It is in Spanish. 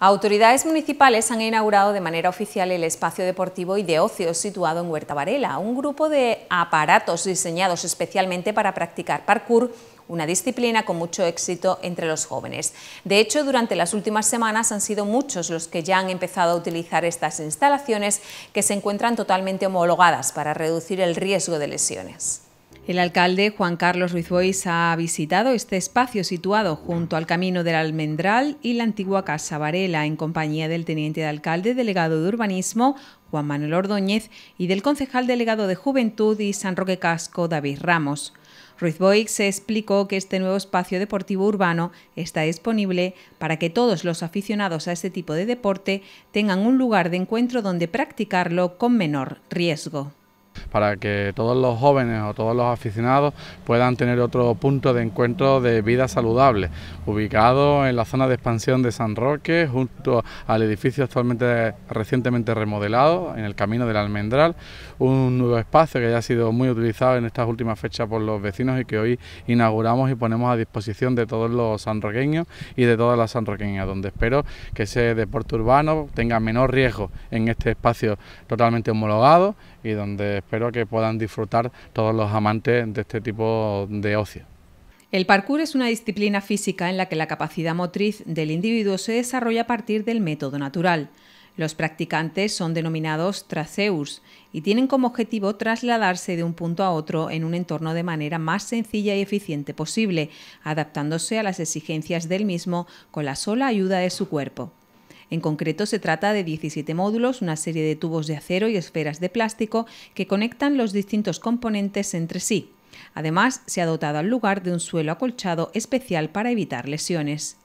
Autoridades municipales han inaugurado de manera oficial el espacio deportivo y de ocio situado en Huerta Varela, un grupo de aparatos diseñados especialmente para practicar parkour, una disciplina con mucho éxito entre los jóvenes. De hecho, durante las últimas semanas han sido muchos los que ya han empezado a utilizar estas instalaciones que se encuentran totalmente homologadas para reducir el riesgo de lesiones. El alcalde Juan Carlos Ruiz Bois ha visitado este espacio situado junto al Camino del Almendral y la antigua Casa Varela en compañía del teniente de alcalde delegado de urbanismo Juan Manuel Ordóñez y del concejal delegado de Juventud y San Roque Casco David Ramos. Ruiz Boix explicó que este nuevo espacio deportivo urbano está disponible para que todos los aficionados a este tipo de deporte tengan un lugar de encuentro donde practicarlo con menor riesgo para que todos los jóvenes o todos los aficionados puedan tener otro punto de encuentro de vida saludable, ubicado en la zona de expansión de San Roque, junto al edificio actualmente recientemente remodelado, en el camino del Almendral, un nuevo espacio que ya ha sido muy utilizado en estas últimas fechas por los vecinos y que hoy inauguramos y ponemos a disposición de todos los sanroqueños y de todas las sanroqueñas, donde espero que ese deporte urbano tenga menor riesgo en este espacio totalmente homologado y donde espero que puedan disfrutar todos los amantes de este tipo de ocio. El parkour es una disciplina física en la que la capacidad motriz del individuo se desarrolla a partir del método natural. Los practicantes son denominados traseus y tienen como objetivo trasladarse de un punto a otro en un entorno de manera más sencilla y eficiente posible, adaptándose a las exigencias del mismo con la sola ayuda de su cuerpo. En concreto, se trata de 17 módulos, una serie de tubos de acero y esferas de plástico que conectan los distintos componentes entre sí. Además, se ha dotado al lugar de un suelo acolchado especial para evitar lesiones.